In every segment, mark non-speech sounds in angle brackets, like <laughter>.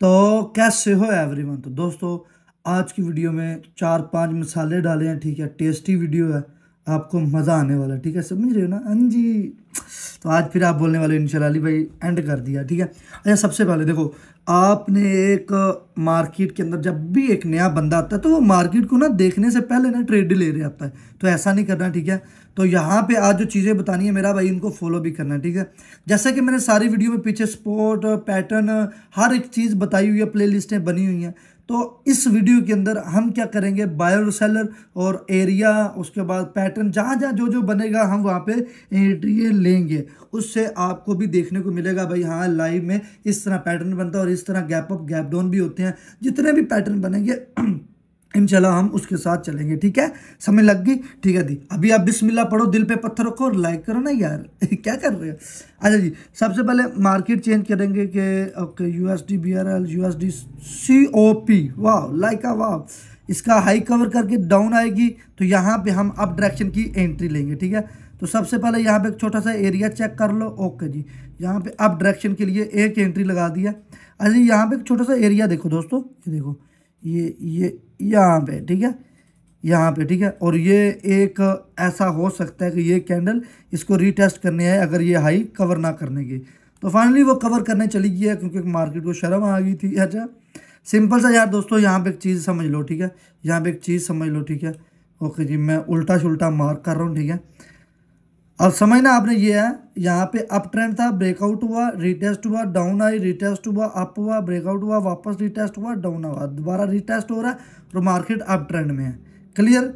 तो कैसे हो एवरीवन तो दोस्तों आज की वीडियो में चार पांच मसाले डाले हैं ठीक है टेस्टी वीडियो है आपको मज़ा आने वाला है ठीक है समझ रहे हो ना हाँ जी तो आज फिर आप बोलने वाले इंशाल्लाह अली भाई एंड कर दिया ठीक है अच्छा सबसे पहले देखो आपने एक मार्केट के अंदर जब भी एक नया बंदा आता है तो वो मार्केट को ना देखने से पहले ना ट्रेड ले रहे आता है तो ऐसा नहीं करना ठीक है तो यहाँ पे आज जो चीज़ें बतानी है मेरा भाई इनको फॉलो भी करना ठीक है जैसा कि मैंने सारी वीडियो में पीछे स्पोर्ट पैटर्न हर एक चीज़ बताई हुई है प्ले बनी हुई हैं तो इस वीडियो के अंदर हम क्या करेंगे बायर सेलर और एरिया उसके बाद पैटर्न जहाँ जहाँ जो जो बनेगा हम वहाँ पे एंट्री लेंगे उससे आपको भी देखने को मिलेगा भाई हाँ लाइव में इस तरह पैटर्न बनता है और इस तरह गैप अप गैप डाउन भी होते हैं जितने भी पैटर्न बनेंगे <clears throat> इनशाला हम उसके साथ चलेंगे ठीक है समय लग गई ठीक है दी अभी आप बिस्मिल्लाह पढ़ो दिल पे पत्थर रखो और लाइक करो ना यार <laughs> क्या कर रहे हो अच्छा जी सबसे पहले मार्केट चेंज करेंगे कि okay U S D B R L U S D C O P वाह लाइक आ वाह इसका हाई कवर करके डाउन आएगी तो यहाँ पे हम अप डायरेक्शन की एंट्री लेंगे ठीक है तो सबसे पहले यहाँ पर एक छोटा सा एरिया चेक कर लो ओके जी यहाँ पर अप डायरेक्शन के लिए एक एंट्री लगा दिया अच्छा जी यहाँ पर एक छोटा सा एरिया देखो दोस्तों ये देखो ये ये यहाँ पे ठीक है यहाँ पे ठीक है और ये एक ऐसा हो सकता है कि ये कैंडल इसको रीटेस्ट करने है अगर ये हाई कवर ना करने की तो फाइनली वो कवर करने चली गई है क्योंकि मार्केट को शर्म आ गई थी अच्छा सिंपल सा यार दोस्तों यहाँ पे एक चीज़ समझ लो ठीक है यहाँ पे एक चीज़ समझ लो ठीक है ओके जी मैं उल्टा शुल्टा मार्क कर रहा हूँ ठीक है और समझना आपने ये है यहाँ पे अप ट्रेंड था ब्रेकआउट हुआ रिटेस्ट हुआ डाउन आई रिटेस्ट हुआ अप हुआ ब्रेकआउट हुआ वापस रिटेस्ट हुआ डाउन हुआ दोबारा रिटेस्ट हो रहा है और मार्केट अप ट्रेंड में है क्लियर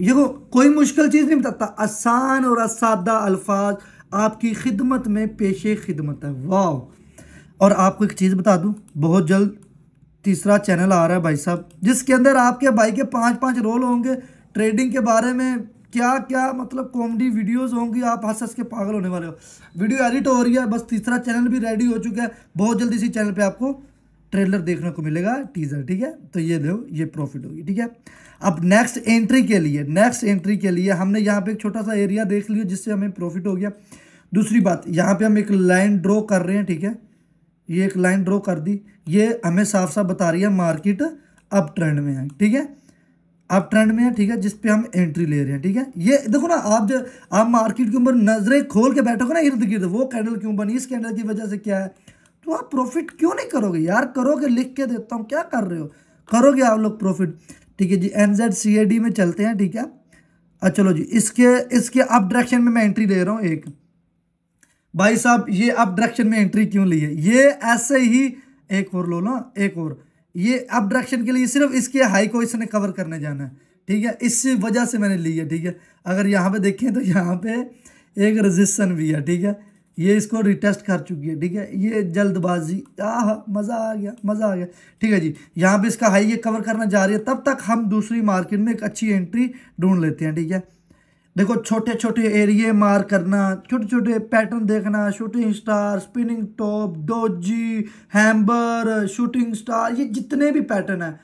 ये को, कोई मुश्किल चीज़ नहीं बताता आसान और सादा अल्फाज आपकी खिदमत में पेशे खिदमत है वाह और आपको एक चीज़ बता दूँ बहुत जल्द तीसरा चैनल आ रहा है भाई साहब जिसके अंदर आपके भाई के पाँच पाँच रोल होंगे ट्रेडिंग के बारे में क्या क्या मतलब कॉमेडी वीडियोस होंगी आप हंस हंस के पागल होने वाले हो वीडियो एडिट हो रही है बस तीसरा चैनल भी रेडी हो चुका है बहुत जल्दी इसी चैनल पे आपको ट्रेलर देखने को मिलेगा टीज़र ठीक है तो ये देखो ये प्रॉफिट होगी ठीक है अब नेक्स्ट एंट्री के लिए नेक्स्ट एंट्री के लिए हमने यहाँ पर एक छोटा सा एरिया देख लिया जिससे हमें प्रॉफिट हो गया दूसरी बात यहाँ पर हम एक लाइन ड्रॉ कर रहे हैं ठीक है ये एक लाइन ड्रॉ कर दी ये हमें साफ साफ बता रही है मार्केट अप ट्रेंड में है ठीक है आप ट्रेंड में है ठीक है जिस पे हम एंट्री ले रहे हैं ठीक है ये देखो ना आप जो आप मार्केट के ऊपर नजरें खोल के बैठोगे ना इर्द गिर्द वो कैंडल क्यों बनी इस कैंडल की वजह से क्या है तो आप प्रॉफिट क्यों नहीं करोगे यार करोगे लिख के देता हूँ क्या कर रहे हो करोगे आप लोग प्रॉफिट ठीक है जी N Z C A D में चलते हैं ठीक है अच्छा चलो जी इसके इसके अप डायरेक्शन में मैं एंट्री ले रहा हूँ एक भाई साहब ये अप डायरेक्शन में एंट्री क्यों ली है ये ऐसे ही एक और लो ना एक और ये अप डायरेक्शन के लिए सिर्फ इसके हाई को इसने कवर करने जाना है ठीक है इस वजह से मैंने ली है ठीक है अगर यहाँ पे देखें तो यहाँ पे एक रजिस्टन भी है ठीक है ये इसको रिटेस्ट कर चुकी है ठीक है ये जल्दबाजी आह मज़ा आ गया मज़ा आ गया ठीक है जी यहाँ पे इसका हाई ये कवर करना जा रही है तब तक हम दूसरी मार्केट में एक अच्छी एंट्री ढूंढ लेते हैं ठीक है देखो छोटे छोटे एरिए मार करना छोटे छोटे पैटर्न देखना shooting star spinning top doji hammer shooting star ये जितने भी पैटर्न हैं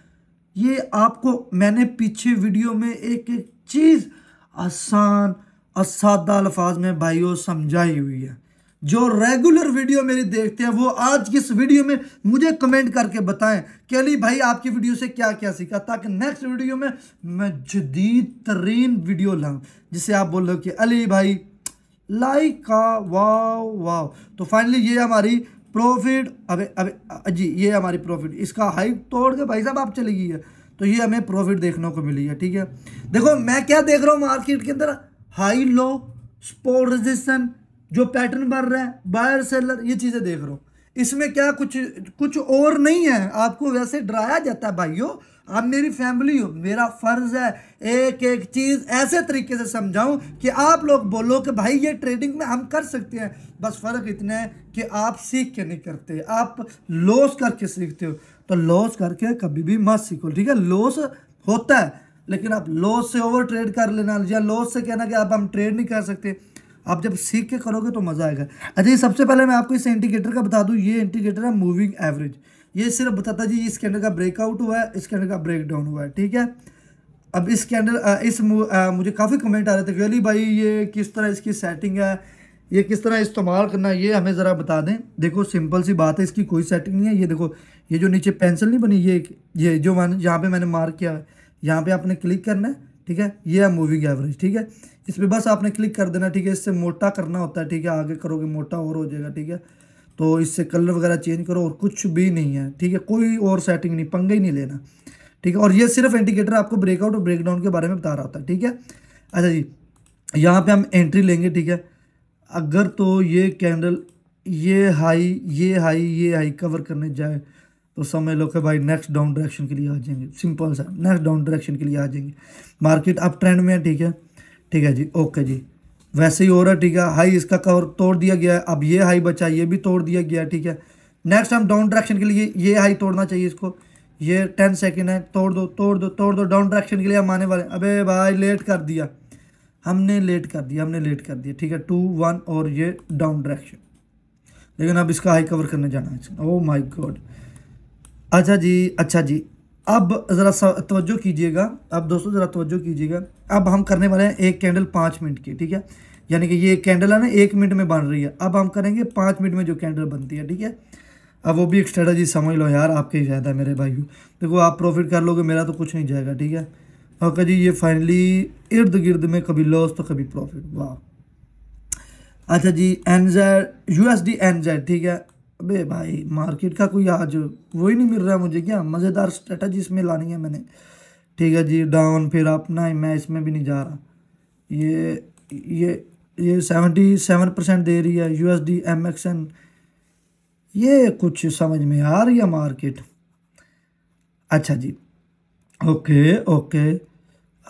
ये आपको मैंने पीछे वीडियो में एक एक चीज़ आसान और सादा अल्फाज में भाइयों समझाई हुई है जो रेगुलर वीडियो मेरी देखते हैं वो आज इस वीडियो में मुझे कमेंट करके बताएं कि अली भाई आपकी वीडियो से क्या क्या सीखा ताकि नेक्स्ट वीडियो में मैं जदीद तरीन वीडियो लाऊं जिसे आप बोल रहे हो कि अली भाई लाइक का वाह वाह तो फाइनली ये हमारी प्रॉफिट अबे अबे जी ये हमारी प्रॉफिट इसका हाइप तोड़ के भाई साहब आप चली गई है तो ये हमें प्रॉफिट देखने को मिली है ठीक है देखो मैं क्या देख रहा हूँ मार्केट के अंदर हाई लो स्पोर्ट रजिस्टेंस जो पैटर्न बन रहा है बायर सेलर ये चीज़ें देख रहा हूँ इसमें क्या कुछ कुछ और नहीं है आपको वैसे डराया जाता है भाइयों आप मेरी फैमिली हो मेरा फ़र्ज़ है एक एक चीज़ ऐसे तरीके से समझाऊं कि आप लोग बोलो कि भाई ये ट्रेडिंग में हम कर सकते हैं बस फ़र्क इतना है कि आप सीख के नहीं करते आप लॉस करके सीखते हो तो लॉस करके कभी भी मत सीखो ठीक है लॉस होता है लेकिन आप लॉस से ओवर ट्रेड कर लेना या लॉस से कहना कि आप हम ट्रेड नहीं कर सकते आप जब सीख के करोगे तो मज़ा आएगा अच्छा ये सबसे पहले मैं आपको इस इंडिकेटर का बता दूँ ये इंडिकेटर है मूविंग एवरेज ये सिर्फ बताता जी इस कैंडल का ब्रेकआउट हुआ है इस कैंडल का ब्रेक डाउन हुआ है ठीक है अब इस कैंडल इस मुझे काफ़ी कमेंट आ रहे थे कि अली भाई ये किस तरह इसकी सेटिंग है ये किस तरह इस्तेमाल करना है ये हमें ज़रा बता दें देखो सिंपल सी बात है इसकी कोई सेटिंग नहीं है ये देखो ये जो नीचे पेंसिल नहीं बनी ये ये जो मैंने यहाँ पे मैंने मार्क किया है यहाँ पर आपने क्लिक करना है ठीक है ये है मूविंग एवरेज ठीक है इस पर बस आपने क्लिक कर देना ठीक है इससे मोटा करना होता है ठीक है आगे करोगे मोटा और हो जाएगा ठीक है तो इससे कलर वगैरह चेंज करो और कुछ भी नहीं है ठीक है कोई और सेटिंग नहीं पंगा ही नहीं लेना ठीक है और ये सिर्फ इंडिकेटर आपको ब्रेकआउट और ब्रेकडाउन के बारे में बता रहा होता है ठीक है अच्छा जी यहाँ पे हम एंट्री लेंगे ठीक है अगर तो ये कैंडल ये हाई ये हाई ये हाई कवर करने जाए तो समझ लो कि भाई नेक्स्ट डाउन डायरेक्शन के लिए आ जाएंगे सिंपल सा नेक्स्ट डाउन डायरेक्शन के लिए आ जाएंगे मार्केट अप ट्रेंड में है ठीक है ठीक है जी ओके जी वैसे ही हो रहा है ठीक है हाई इसका कवर तोड़ दिया गया है अब ये हाई बचा ये भी तोड़ दिया गया है ठीक है नेक्स्ट हम डाउन डायरेक्शन के लिए ये हाई तोड़ना चाहिए इसको ये टेन सेकेंड है तोड़ दो तोड़ दो तोड़ दो डाउन डायरेक्शन के लिए हम आने वाले अबे भाई लेट कर दिया हमने लेट कर दिया हमने लेट कर दिया ठीक है टू वन और ये डाउन डायरेक्शन लेकिन अब इसका हाई कवर करने जाना है ओ माई गॉड अच्छा जी अच्छा जी अब ज़रा तवज्जो कीजिएगा अब दोस्तों ज़रा तवज्जो कीजिएगा अब हम करने वाले हैं एक कैंडल पाँच मिनट की ठीक है यानी कि ये कैंडल है ना एक मिनट में बन रही है अब हम करेंगे पाँच मिनट में जो कैंडल बनती है ठीक है अब वो भी एक स्ट्रेटजी समझ लो यार आपके ही फ़ायदा मेरे भाई देखो आप प्रॉफिट कर लोगे मेरा तो कुछ नहीं जाएगा ठीक है ओके जी ये फाइनली इर्द गिर्द में कभी लॉस तो कभी प्रॉफिट वाह अच्छा जी N Z U S D ठीक है अबे भाई मार्केट का कोई आज वो ही नहीं मिल रहा है मुझे क्या मज़ेदार स्ट्रेटजी इसमें लानी है मैंने ठीक है जी डाउन फिर आप ही मैं इसमें भी नहीं जा रहा ये ये ये सेवेंटी सेवन परसेंट दे रही है U S D M X N ये कुछ समझ में आ रही है मार्केट अच्छा जी ओके ओके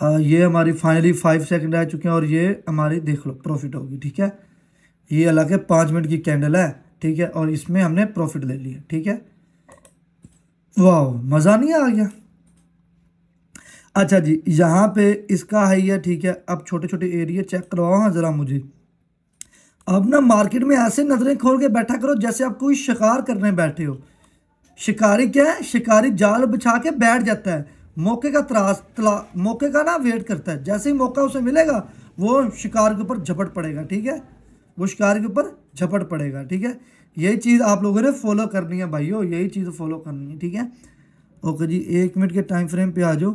आ, ये हमारी फाइनली फाइव सेकंड आ चुके हैं और ये हमारी देख लो प्रॉफिट होगी ठीक है ये अलग है पाँच मिनट की कैंडल है ठीक है और इसमें हमने प्रॉफिट ले लिया ठीक है वाह मज़ा नहीं आ गया अच्छा जी यहाँ पे इसका है ठीक है अब छोटे छोटे एरिया चेक करवाओ हाँ ज़रा मुझे अब ना मार्केट में ऐसे नज़रें खोल के बैठा करो जैसे आप कोई शिकार करने बैठे हो शिकारी क्या है शिकारी जाल बिछा के बैठ जाता है मौके का त्रास तला मौके का ना वेट करता है जैसे ही मौका उसे मिलेगा वो शिकार के ऊपर झपट पड़ेगा ठीक है वो शिकार के ऊपर झपट पड़ेगा ठीक है यही चीज़ आप लोगों ने फॉलो करनी है भाइयों यही चीज़ फॉलो करनी है ठीक है ओके जी एक मिनट के टाइम फ्रेम पे आ जाओ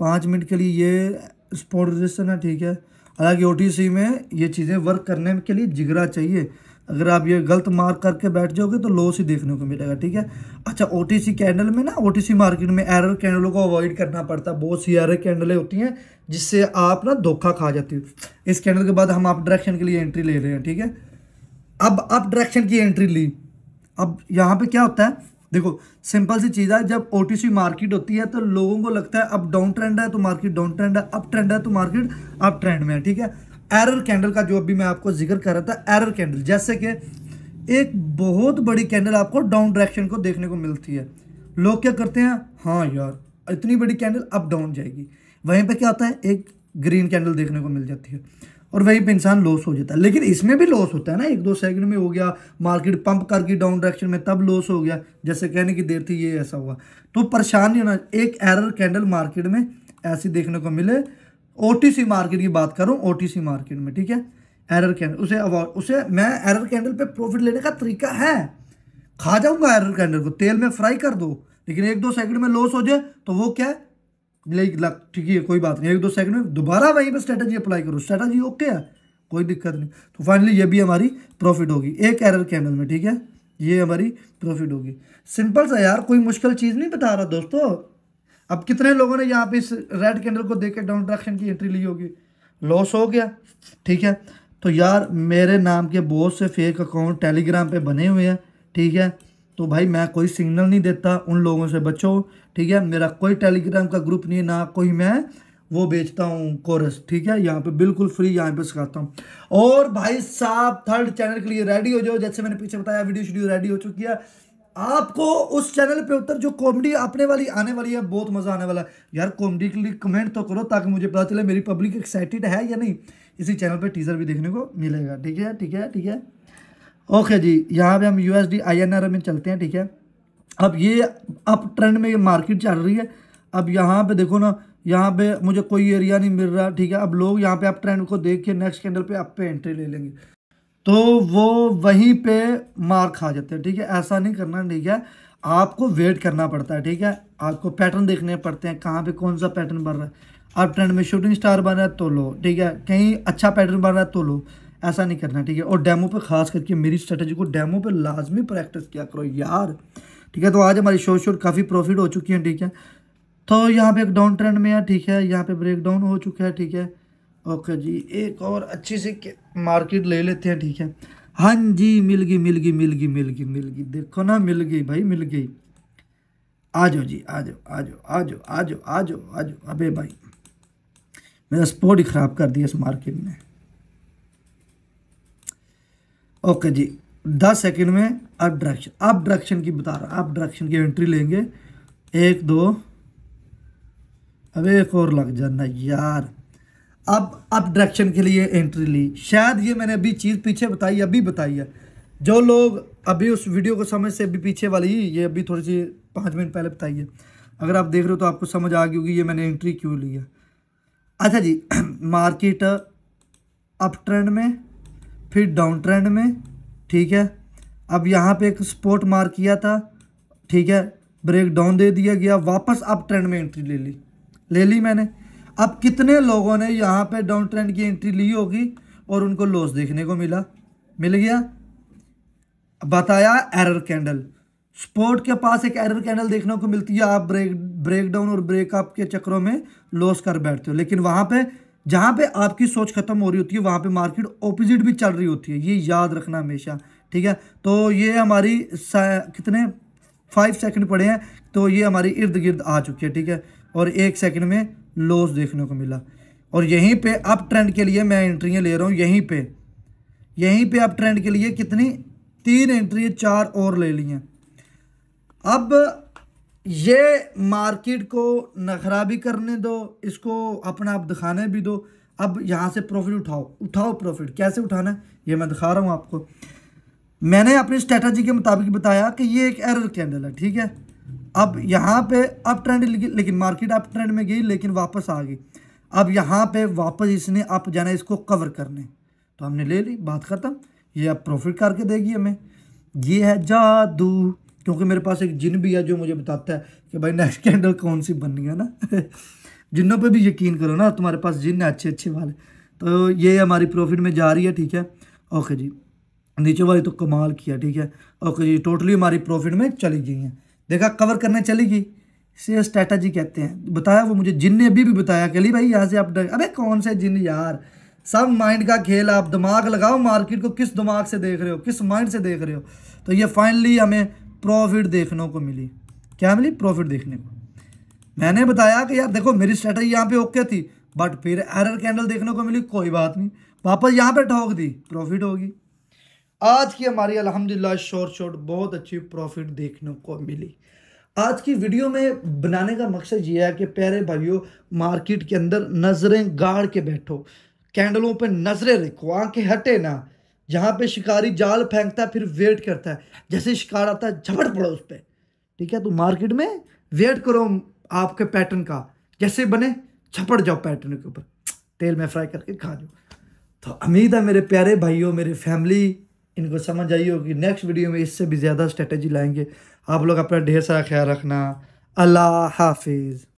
पाँच मिनट के लिए ये स्पॉट रजिस्टर है ठीक है हालांकि ओ में ये चीज़ें वर्क करने के लिए जिगरा चाहिए अगर आप ये गलत मार्क करके बैठ जाओगे तो लॉस ही देखने को मिलेगा ठीक है अच्छा ओ कैंडल में ना ओ मार्केट में एरर कैंडलों को अवॉइड करना पड़ता है बहुत सी एरर कैंडलें होती हैं जिससे आप ना धोखा खा जाती हो इस कैंडल के बाद हम अप डायरेक्शन के लिए एंट्री ले रहे हैं ठीक है अब अप डायरेक्शन की एंट्री ली अब यहाँ पे क्या होता है देखो सिंपल सी चीज़ है जब ओ मार्केट होती है तो लोगों को लगता है अब डाउन ट्रेंड है तो मार्केट डाउन ट्रेंड है अप ट्रेंड है तो मार्केट अप ट्रेंड में है ठीक है एरर कैंडल का जो अभी मैं आपको जिक्र कर रहा था एरर कैंडल जैसे कि एक बहुत बड़ी कैंडल आपको डाउन डायरेक्शन को देखने को मिलती है लोग क्या करते हैं हाँ यार इतनी बड़ी कैंडल अप डाउन जाएगी वहीं पर क्या होता है एक ग्रीन कैंडल देखने को मिल जाती है और वहीं पे इंसान लॉस हो जाता है लेकिन इसमें भी लॉस होता है ना एक दो सेकंड में हो गया मार्केट पंप करके डाउन डायरेक्शन में तब लॉस हो गया जैसे कहने की देर थी ये ऐसा हुआ तो परेशान नहीं होना एक एरर कैंडल मार्केट में ऐसी देखने को मिले ओटीसी मार्केट की बात करूँ ओटीसी मार्केट में ठीक है एरर कैंडल उसे अवॉइड उसे मैं एरर कैंडल पे प्रॉफिट लेने का तरीका है खा जाऊंगा एरर कैंडल को तेल में फ्राई कर दो लेकिन एक दो सेकंड में लॉस हो जाए तो वो क्या है ठीक है कोई बात नहीं एक दो सेकंड में दोबारा वहीं पर स्ट्रेटजी अप्लाई करो स्ट्रेटजी ओके है कोई दिक्कत नहीं तो फाइनली ये भी हमारी प्रॉफिट होगी एक एरर कैंडल में ठीक है ये हमारी प्रॉफिट होगी सिंपल सा यार कोई मुश्किल चीज़ नहीं बता रहा दोस्तों अब कितने लोगों ने यहाँ पे इस रेड कैंडल को देख के डाउन ट्रैक्शन की एंट्री ली होगी लॉस हो गया ठीक है तो यार मेरे नाम के बहुत से फेक अकाउंट टेलीग्राम पे बने हुए हैं ठीक है तो भाई मैं कोई सिग्नल नहीं देता उन लोगों से बचो ठीक है मेरा कोई टेलीग्राम का ग्रुप नहीं है ना कोई मैं वो बेचता हूँ कोरस ठीक है यहाँ पे बिल्कुल फ्री यहाँ पे सिखाता हूँ और भाई साहब थर्ड चैनल के लिए रेडी हो जाओ जैसे मैंने पीछे बताया वीडियो शीडियो रेडी हो चुकी है आपको उस चैनल पे उतर जो कॉमेडी आपने वाली आने वाली है बहुत मज़ा आने वाला है यार कॉमेडी के लिए कमेंट तो करो ताकि मुझे पता चले मेरी पब्लिक एक्साइटेड है या नहीं इसी चैनल पे टीज़र भी देखने को मिलेगा ठीक है ठीक है ठीक है ओके जी यहाँ पे हम यू एस में चलते हैं ठीक है अब ये अब ट्रेंड में ये मार्केट चल रही है अब यहाँ पर देखो ना यहाँ पे मुझे कोई एरिया नहीं मिल रहा ठीक है अब लोग यहाँ पे आप ट्रेंड को देख के नेक्स्ट कैंडल पे आप पे एंट्री ले लेंगे तो वो वहीं पे मार खा जाते हैं ठीक है ऐसा नहीं करना ठीक है आपको वेट करना पड़ता है ठीक है आपको पैटर्न देखने पड़ते हैं कहाँ पे कौन सा पैटर्न बन रहा है आप ट्रेंड में शूटिंग स्टार बन रहा है तो लो ठीक है कहीं अच्छा पैटर्न बन रहा है तो लो ऐसा नहीं करना ठीक है और डेमो पर खास करके मेरी स्ट्रेटजी को डेमो पर लाजमी प्रैक्टिस किया करो यार ठीक है तो आज हमारी शोर शोर काफ़ी प्रॉफिट हो चुकी है ठीक है तो यहाँ पे एक डाउन ट्रेंड में है ठीक है यहाँ पे ब्रेक डाउन हो चुका है ठीक है ओके जी एक और अच्छी सी मार्केट ले लेते हैं ठीक है हाँ जी मिल गई मिल गई मिल गई मिल गई मिल गई देखो ना मिल गई भाई मिल गई आ जाओ जी आ जाओ आ जाओ आ जाओ आ जाओ आ जाओ आ जाओ अबे भाई मेरा स्पोर्ट ही ख़राब कर दिया इस मार्केट ने ओके जी दस सेकंड में अब डायरेक्शन अब डायरेक्शन की बता रहा अब डायरेक्शन की एंट्री लेंगे एक दो अबे एक और लग जाना यार अब अप डायरेक्शन के लिए एंट्री ली शायद ये मैंने अभी चीज़ पीछे बताई अभी बताई है जो लोग अभी उस वीडियो को समझ से अभी पीछे वाली ये अभी थोड़ी सी पाँच मिनट पहले बताई है अगर आप देख रहे हो तो आपको समझ आ गई होगी ये मैंने एंट्री क्यों ली है अच्छा जी मार्केट अप ट्रेंड में फिर डाउन ट्रेंड में ठीक है अब यहाँ पे एक स्पोर्ट मार किया था ठीक है ब्रेक डाउन दे दिया गया वापस अप ट्रेंड में एंट्री ले ली ले ली मैंने अब कितने लोगों ने यहाँ पे डाउन ट्रेंड की एंट्री ली होगी और उनको लॉस देखने को मिला मिल गया बताया एरर कैंडल स्पोर्ट के पास एक एरर कैंडल देखने को मिलती है आप ब्रेक ब्रेकडाउन और ब्रेकअप के चक्रों में लॉस कर बैठते हो लेकिन वहाँ पे जहाँ पे आपकी सोच खत्म हो रही होती है वहाँ पे मार्केट ऑपोजिट भी चल रही होती है ये याद रखना हमेशा ठीक है तो ये हमारी कितने फाइव सेकंड पड़े हैं तो ये हमारी इर्द गिर्द आ चुकी है ठीक है और एक सेकंड में लॉस देखने को मिला और यहीं पे अप ट्रेंड के लिए मैं एंट्रियाँ ले रहा हूँ यहीं पे यहीं पे अप ट्रेंड के लिए कितनी तीन एंट्री चार और ले ली हैं अब ये मार्केट को नखरा भी करने दो इसको अपना आप दिखाने भी दो अब यहाँ से प्रॉफिट उठाओ उठाओ प्रॉफिट कैसे उठाना है ये मैं दिखा रहा हूँ आपको मैंने अपनी स्ट्रेटजी के मुताबिक बताया कि ये एक एरर कैंडल है ठीक है अब यहाँ पे अप ट्रेंड लेकिन मार्केट अप ट्रेंड में गई लेकिन वापस आ गई अब यहाँ पे वापस इसने अप जाना इसको कवर करने तो हमने ले ली बात ख़त्म ये अब प्रॉफिट करके देगी हमें ये है जादू क्योंकि मेरे पास एक जिन भी है जो मुझे बताता है कि भाई नेक्स्ट कैंडल कौन सी बननी है ना <laughs> जिनों पर भी यकीन करो ना तुम्हारे पास जिन है अच्छे अच्छे वाले तो ये हमारी प्रॉफिट में जा रही है ठीक है ओके जी नीचे वाली तो कमाल किया ठीक है ओके जी टोटली हमारी प्रॉफिट में चली गई हैं जगह कवर करने चली गई इसे स्ट्रैटेजी कहते हैं बताया वो मुझे जिन ने अभी भी बताया कि भाई यहाँ से आप अबे कौन से जिन यार सब माइंड का खेल आप दिमाग लगाओ मार्केट को किस दिमाग से देख रहे हो किस माइंड से देख रहे हो तो ये फाइनली हमें प्रॉफिट देखने को मिली क्या मिली प्रॉफिट देखने को मैंने बताया कि यार देखो मेरी स्ट्रेटजी यहाँ पे ओके थी बट फिर एरर कैंडल देखने को मिली कोई बात नहीं वापस यहाँ पे ठोक दी प्रॉफिट होगी आज की हमारी अलहमदिल्ला शॉर्ट शॉर्ट बहुत अच्छी प्रॉफिट देखने को मिली आज की वीडियो में बनाने का मकसद ये है कि प्यारे भाइयों मार्केट के अंदर नज़रें गाड़ के बैठो कैंडलों पर नज़रें रखो आंखें हटे ना जहाँ पे शिकारी जाल फेंकता है फिर वेट करता है जैसे शिकार आता है झपट पड़ो उस पर ठीक है तो मार्केट में वेट करो आपके पैटर्न का जैसे बने झपट जाओ पैटर्न के ऊपर तेल में फ्राई करके खा जाओ तो उम्मीद है मेरे प्यारे भाइयों मेरे फैमिली इनको समझ आई होगी नेक्स्ट वीडियो में इससे भी ज़्यादा स्ट्रेटजी लाएंगे आप लोग अपना ढेर सारा ख्याल रखना अल्लाह हाफिज़